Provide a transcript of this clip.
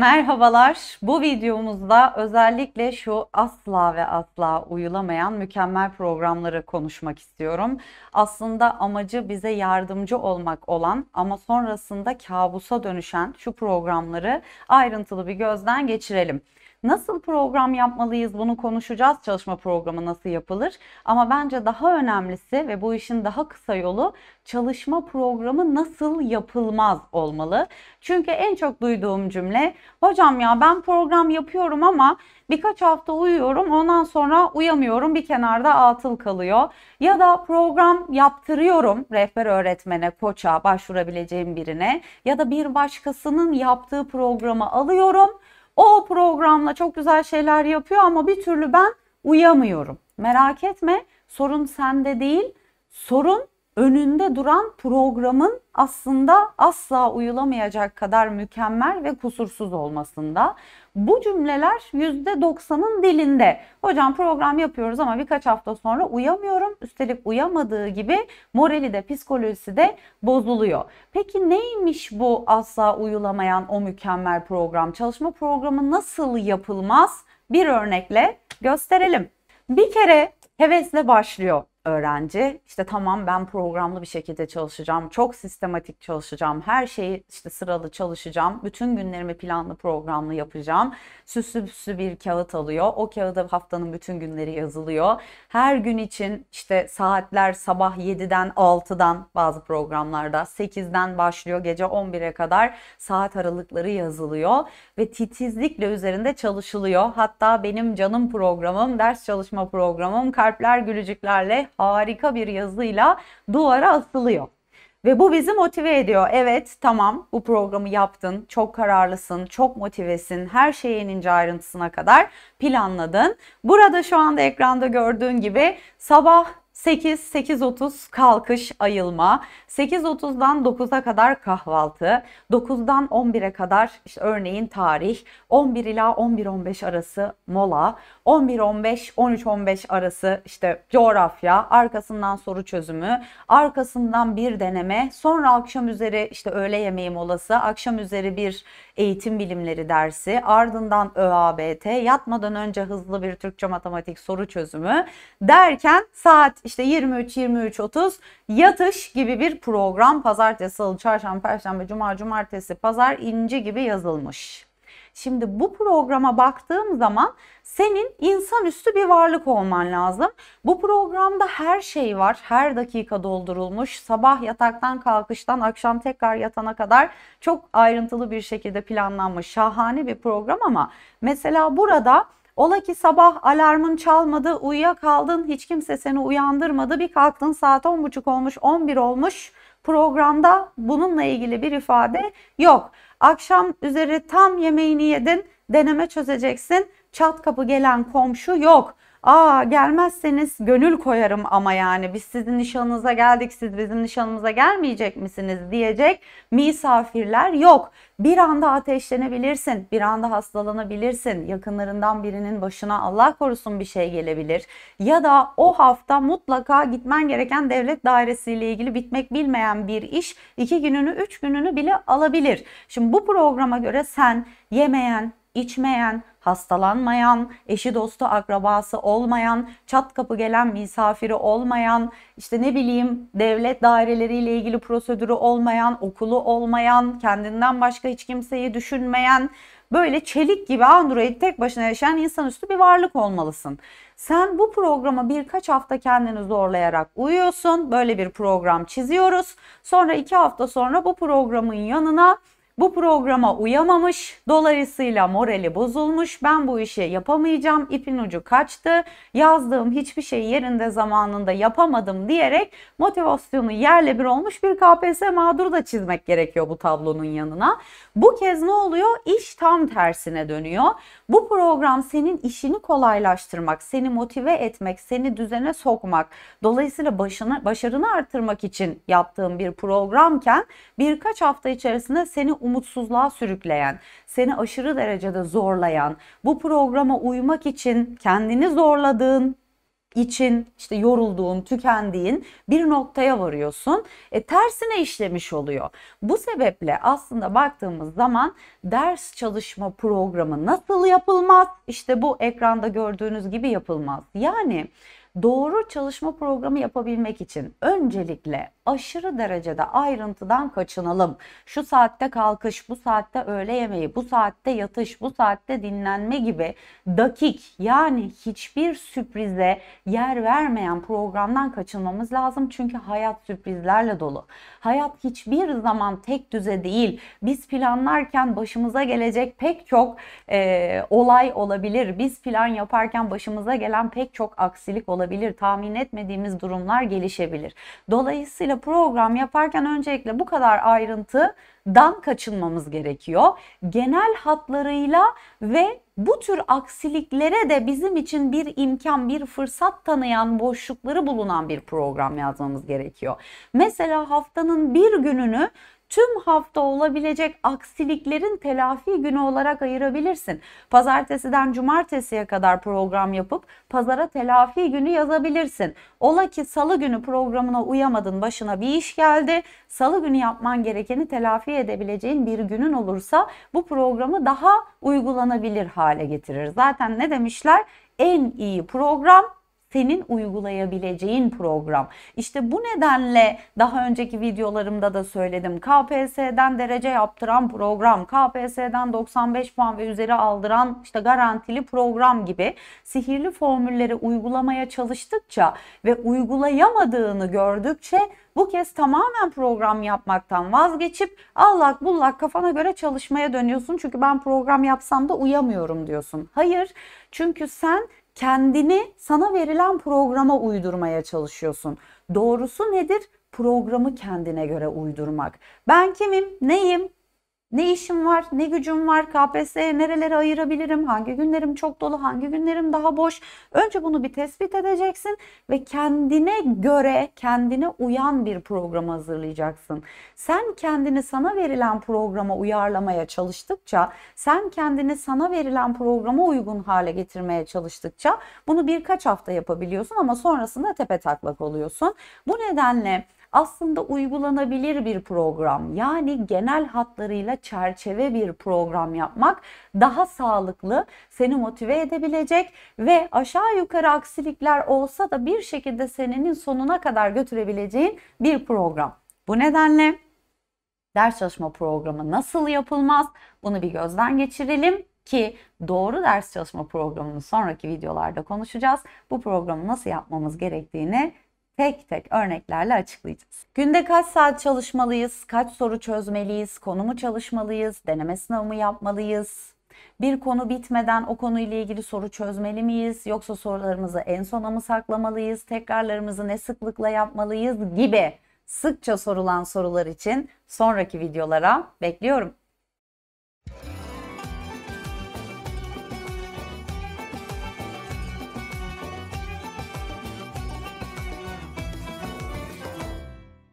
Merhabalar. Bu videomuzda özellikle şu asla ve asla uyulamayan mükemmel programları konuşmak istiyorum. Aslında amacı bize yardımcı olmak olan ama sonrasında kabusa dönüşen şu programları ayrıntılı bir gözden geçirelim. Nasıl program yapmalıyız bunu konuşacağız. Çalışma programı nasıl yapılır? Ama bence daha önemlisi ve bu işin daha kısa yolu çalışma programı nasıl yapılmaz olmalı. Çünkü en çok duyduğum cümle hocam ya ben program yapıyorum ama birkaç hafta uyuyorum ondan sonra uyamıyorum bir kenarda atıl kalıyor. Ya da program yaptırıyorum rehber öğretmene, koça başvurabileceğim birine ya da bir başkasının yaptığı programı alıyorum o programla çok güzel şeyler yapıyor ama bir türlü ben uyamıyorum. Merak etme sorun sende değil. Sorun önünde duran programın aslında asla uyulamayacak kadar mükemmel ve kusursuz olmasında. Bu cümleler %90'ın dilinde. Hocam program yapıyoruz ama birkaç hafta sonra uyamıyorum. Üstelik uyamadığı gibi morali de psikolojisi de bozuluyor. Peki neymiş bu asla uyulamayan o mükemmel program? Çalışma programı nasıl yapılmaz? Bir örnekle gösterelim. Bir kere hevesle başlıyor öğrenci işte tamam ben programlı bir şekilde çalışacağım, çok sistematik çalışacağım, her şeyi işte sıralı çalışacağım, bütün günlerimi planlı programlı yapacağım. Süslü süslü bir kağıt alıyor. O kağıda haftanın bütün günleri yazılıyor. Her gün için işte saatler sabah 7'den 6'dan bazı programlarda 8'den başlıyor gece 11'e kadar saat aralıkları yazılıyor ve titizlikle üzerinde çalışılıyor. Hatta benim canım programım, ders çalışma programım kalpler gülücüklerle harika bir yazıyla duvara asılıyor. Ve bu bizi motive ediyor. Evet tamam bu programı yaptın, çok kararlısın, çok motivesin, her şeyin ince ayrıntısına kadar planladın. Burada şu anda ekranda gördüğün gibi sabah 8, 8.30 kalkış ayılma, 8.30'dan 9'a kadar kahvaltı, 9'dan 11'e kadar işte örneğin tarih, 11 ila 11.15 arası mola, 11.15 13.15 arası işte coğrafya, arkasından soru çözümü, arkasından bir deneme, sonra akşam üzeri işte öğle yemeği molası, akşam üzeri bir eğitim bilimleri dersi, ardından ÖABT, yatmadan önce hızlı bir Türkçe matematik soru çözümü derken saat işte 23-23-30 yatış gibi bir program pazartesi, salı, çarşamba, perşembe, cuma, cumartesi, pazar ince gibi yazılmış. Şimdi bu programa baktığım zaman senin insanüstü bir varlık olman lazım. Bu programda her şey var. Her dakika doldurulmuş. Sabah yataktan kalkıştan akşam tekrar yatana kadar çok ayrıntılı bir şekilde planlanmış. Şahane bir program ama mesela burada Ola ki sabah alarmın çalmadı, uyuyakaldın, hiç kimse seni uyandırmadı. Bir kalktın saat 10.30 olmuş, 11 olmuş. Programda bununla ilgili bir ifade yok. Akşam üzeri tam yemeğini yedin, deneme çözeceksin. Çat kapı gelen komşu yok. Aa gelmezseniz gönül koyarım ama yani biz sizin nişanınıza geldik siz bizim nişanımıza gelmeyecek misiniz diyecek misafirler yok. Bir anda ateşlenebilirsin, bir anda hastalanabilirsin, yakınlarından birinin başına Allah korusun bir şey gelebilir. Ya da o hafta mutlaka gitmen gereken devlet dairesiyle ilgili bitmek bilmeyen bir iş iki gününü üç gününü bile alabilir. Şimdi bu programa göre sen yemeyen, içmeyen, hastalanmayan, eşi dostu akrabası olmayan, çat kapı gelen misafiri olmayan, işte ne bileyim devlet daireleriyle ilgili prosedürü olmayan, okulu olmayan, kendinden başka hiç kimseyi düşünmeyen, böyle çelik gibi Android tek başına yaşayan insanüstü bir varlık olmalısın. Sen bu programa birkaç hafta kendini zorlayarak uyuyorsun. Böyle bir program çiziyoruz. Sonra iki hafta sonra bu programın yanına bu programa uyamamış, dolayısıyla morali bozulmuş. Ben bu işi yapamayacağım, ipin ucu kaçtı. Yazdığım hiçbir şey yerinde zamanında yapamadım diyerek motivasyonu yerle bir olmuş bir KPSS mağduru da çizmek gerekiyor bu tablonun yanına. Bu kez ne oluyor? İş tam tersine dönüyor. Bu program senin işini kolaylaştırmak, seni motive etmek, seni düzene sokmak, dolayısıyla başını, başarını artırmak için yaptığım bir programken birkaç hafta içerisinde seni umutsuzluğa sürükleyen, seni aşırı derecede zorlayan, bu programa uymak için kendini zorladığın için işte yorulduğun, tükendiğin bir noktaya varıyorsun. E, tersine işlemiş oluyor. Bu sebeple aslında baktığımız zaman ders çalışma programı nasıl yapılmaz? İşte bu ekranda gördüğünüz gibi yapılmaz. Yani doğru çalışma programı yapabilmek için öncelikle aşırı derecede ayrıntıdan kaçınalım. Şu saatte kalkış, bu saatte öğle yemeği, bu saatte yatış, bu saatte dinlenme gibi dakik yani hiçbir sürprize yer vermeyen programdan kaçınmamız lazım. Çünkü hayat sürprizlerle dolu. Hayat hiçbir zaman tek düze değil. Biz planlarken başımıza gelecek pek çok e, olay olabilir. Biz plan yaparken başımıza gelen pek çok aksilik olabilir. Tahmin etmediğimiz durumlar gelişebilir. Dolayısıyla program yaparken öncelikle bu kadar ayrıntıdan kaçınmamız gerekiyor. Genel hatlarıyla ve bu tür aksiliklere de bizim için bir imkan, bir fırsat tanıyan boşlukları bulunan bir program yazmamız gerekiyor. Mesela haftanın bir gününü tüm hafta olabilecek aksiliklerin telafi günü olarak ayırabilirsin. Pazartesiden cumartesiye kadar program yapıp pazara telafi günü yazabilirsin. Ola ki salı günü programına uyamadın, başına bir iş geldi. Salı günü yapman gerekeni telafi edebileceğin bir günün olursa bu programı daha uygulanabilir hale getirir. Zaten ne demişler? En iyi program senin uygulayabileceğin program. İşte bu nedenle daha önceki videolarımda da söyledim. KPSS'den derece yaptıran program, KPSS'den 95 puan ve üzeri aldıran işte garantili program gibi sihirli formülleri uygulamaya çalıştıkça ve uygulayamadığını gördükçe bu kez tamamen program yapmaktan vazgeçip allak bullak kafana göre çalışmaya dönüyorsun. Çünkü ben program yapsam da uyamıyorum diyorsun. Hayır çünkü sen kendini sana verilen programa uydurmaya çalışıyorsun. Doğrusu nedir? Programı kendine göre uydurmak. Ben kimim, neyim, ne işim var, ne gücüm var, KPS'ye nerelere ayırabilirim, hangi günlerim çok dolu, hangi günlerim daha boş. Önce bunu bir tespit edeceksin ve kendine göre, kendine uyan bir program hazırlayacaksın. Sen kendini sana verilen programa uyarlamaya çalıştıkça, sen kendini sana verilen programa uygun hale getirmeye çalıştıkça bunu birkaç hafta yapabiliyorsun ama sonrasında tepe taklak oluyorsun. Bu nedenle aslında uygulanabilir bir program yani genel hatlarıyla çerçeve bir program yapmak daha sağlıklı, seni motive edebilecek ve aşağı yukarı aksilikler olsa da bir şekilde senenin sonuna kadar götürebileceğin bir program. Bu nedenle ders çalışma programı nasıl yapılmaz bunu bir gözden geçirelim ki doğru ders çalışma programını sonraki videolarda konuşacağız. Bu programı nasıl yapmamız gerektiğini tek tek örneklerle açıklayacağız. Günde kaç saat çalışmalıyız, kaç soru çözmeliyiz, konu mu çalışmalıyız, deneme sınavı mı yapmalıyız, bir konu bitmeden o konuyla ilgili soru çözmeli miyiz? Yoksa sorularımızı en sona mı saklamalıyız? Tekrarlarımızı ne sıklıkla yapmalıyız? Gibi sıkça sorulan sorular için sonraki videolara bekliyorum.